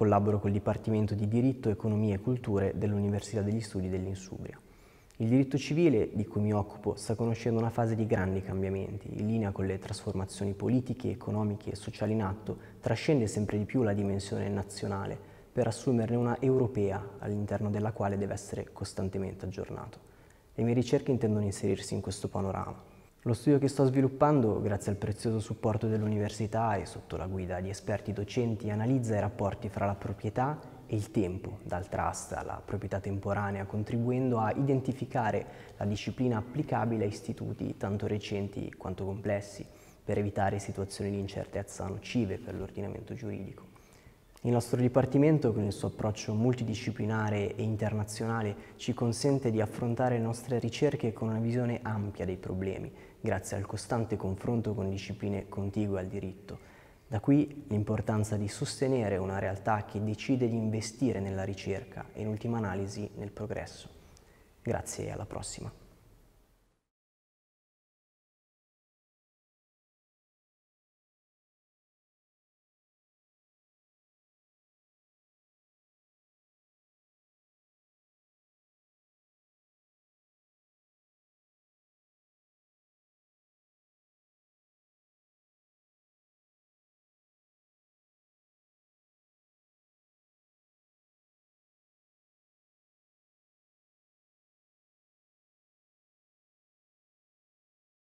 collaboro col Dipartimento di Diritto, Economia e Culture dell'Università degli Studi dell'Insubria. Il diritto civile, di cui mi occupo, sta conoscendo una fase di grandi cambiamenti, in linea con le trasformazioni politiche, economiche e sociali in atto, trascende sempre di più la dimensione nazionale per assumerne una europea all'interno della quale deve essere costantemente aggiornato. Le mie ricerche intendono inserirsi in questo panorama. Lo studio che sto sviluppando, grazie al prezioso supporto dell'università e sotto la guida di esperti docenti, analizza i rapporti fra la proprietà e il tempo, dal trust alla proprietà temporanea, contribuendo a identificare la disciplina applicabile a istituti tanto recenti quanto complessi, per evitare situazioni di incertezza nocive per l'ordinamento giuridico. Il nostro dipartimento, con il suo approccio multidisciplinare e internazionale, ci consente di affrontare le nostre ricerche con una visione ampia dei problemi, grazie al costante confronto con discipline contigue al diritto. Da qui l'importanza di sostenere una realtà che decide di investire nella ricerca e in ultima analisi nel progresso. Grazie e alla prossima.